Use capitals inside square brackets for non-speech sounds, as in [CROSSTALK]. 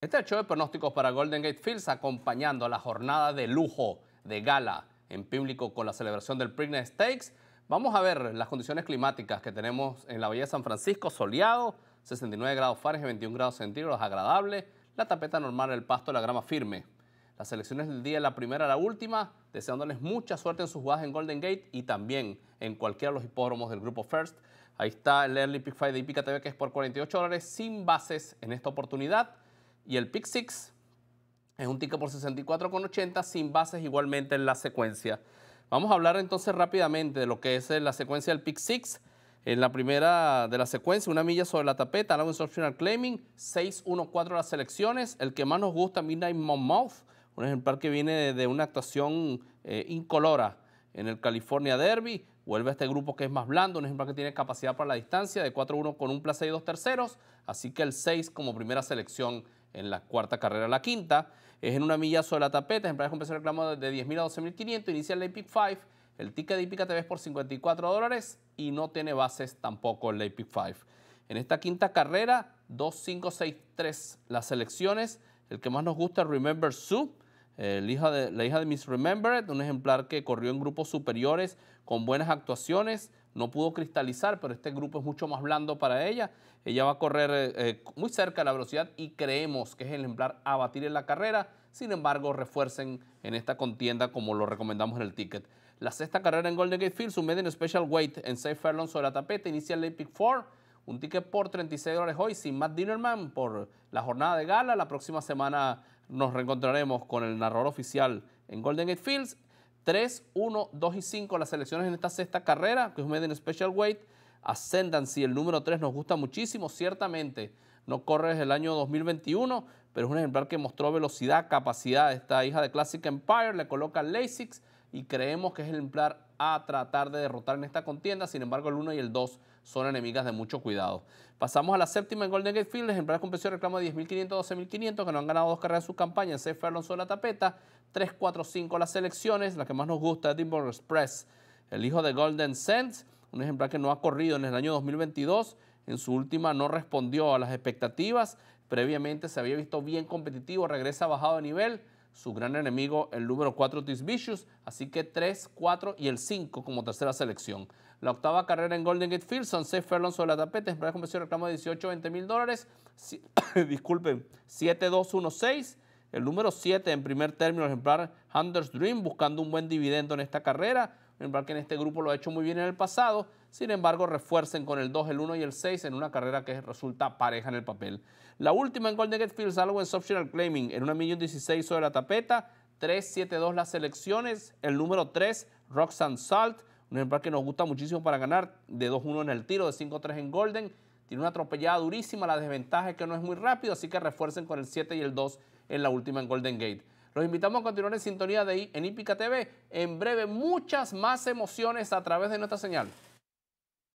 Este es el show de pronósticos para Golden Gate Fields acompañando la jornada de lujo de gala en público con la celebración del Preakness Stakes. Vamos a ver las condiciones climáticas que tenemos en la Bahía de San Francisco, soleado, 69 grados Fahrenheit, 21 grados centígrados, agradable, la tapeta normal, el pasto, la grama firme. Las selecciones del día, la primera a la última, deseándoles mucha suerte en sus jugadas en Golden Gate y también en cualquiera de los hipódromos del grupo First. Ahí está el Early Pick Fight de Ipica TV que es por 48 dólares sin bases en esta oportunidad. Y el pick six es un ticket por 64,80 sin bases igualmente en la secuencia. Vamos a hablar entonces rápidamente de lo que es eh, la secuencia del pick six. En la primera de la secuencia, una milla sobre la tapeta, allowance optional claiming, 6-1-4 las selecciones. El que más nos gusta, Midnight Monmouth, un ejemplar que viene de una actuación eh, incolora en el California Derby. Vuelve a este grupo que es más blando, un ejemplar que tiene capacidad para la distancia de 4-1 con un placer y dos terceros. Así que el 6 como primera selección en la cuarta carrera, la quinta. Es en una milla sobre la tapeta, ejemplares con precio de reclamo de 10.000 a 12.500, inicia el Epic 5, el ticket de Ipica TV es por 54 dólares y no tiene bases tampoco el Epic 5. En esta quinta carrera, 2, 5, 6, 3 las selecciones. El que más nos gusta es Remember Sue, de, la hija de Miss Remembered, un ejemplar que corrió en grupos superiores con buenas actuaciones, no pudo cristalizar, pero este grupo es mucho más blando para ella. Ella va a correr eh, eh, muy cerca de la velocidad y creemos que es el ejemplar a batir en la carrera. Sin embargo, refuercen en esta contienda como lo recomendamos en el ticket. La sexta carrera en Golden Gate Fields, un medio special weight en Safe Fairland sobre la tapeta, inicia el Epic 4 un ticket por 36 dólares hoy sin Matt Dinnerman por la jornada de gala. La próxima semana nos reencontraremos con el narrador oficial en Golden Gate Fields 3, 1, 2 y 5 las selecciones en esta sexta carrera, que es Made in Special Weight. Ascendancy, el número 3, nos gusta muchísimo, ciertamente. No corre desde el año 2021, pero es un ejemplar que mostró velocidad, capacidad. Esta hija de Classic Empire le coloca Lasix y creemos que es el ejemplar a tratar de derrotar en esta contienda. Sin embargo, el 1 y el 2 son enemigas de mucho cuidado. Pasamos a la séptima en Golden Gate Field. Ejemplar reclamo de 10.500, 12.500, que no han ganado dos carreras en su campaña. En CF Alonso la tapeta, 3, 4, 5 las selecciones. La que más nos gusta es Edinburgh Express, el hijo de Golden Sense, un ejemplar que no ha corrido en el año 2022. En su última no respondió a las expectativas. Previamente se había visto bien competitivo, regresa bajado de nivel su gran enemigo, el número 4 Vicious. así que 3, 4 y el 5 como tercera selección. La octava carrera en Golden Gate Fields, son 6 sobre la tapete, Es un reclamo de 18, 20 mil dólares, [COUGHS] disculpen, 7, 2, 1, 6. El número 7 en primer término ejemplar, Hunter's Dream, buscando un buen dividendo en esta carrera que en este grupo lo ha hecho muy bien en el pasado, sin embargo refuercen con el 2, el 1 y el 6 en una carrera que resulta pareja en el papel. La última en Golden Gate Fields, algo en Claiming, en una millón 16 sobre la tapeta, 3-7-2 las selecciones, el número 3, Roxanne Salt, un ejemplar que nos gusta muchísimo para ganar, de 2-1 en el tiro, de 5-3 en Golden, tiene una atropellada durísima, la desventaja es que no es muy rápido, así que refuercen con el 7 y el 2 en la última en Golden Gate. Los invitamos a continuar en sintonía de ahí en Ipica TV. En breve, muchas más emociones a través de nuestra señal.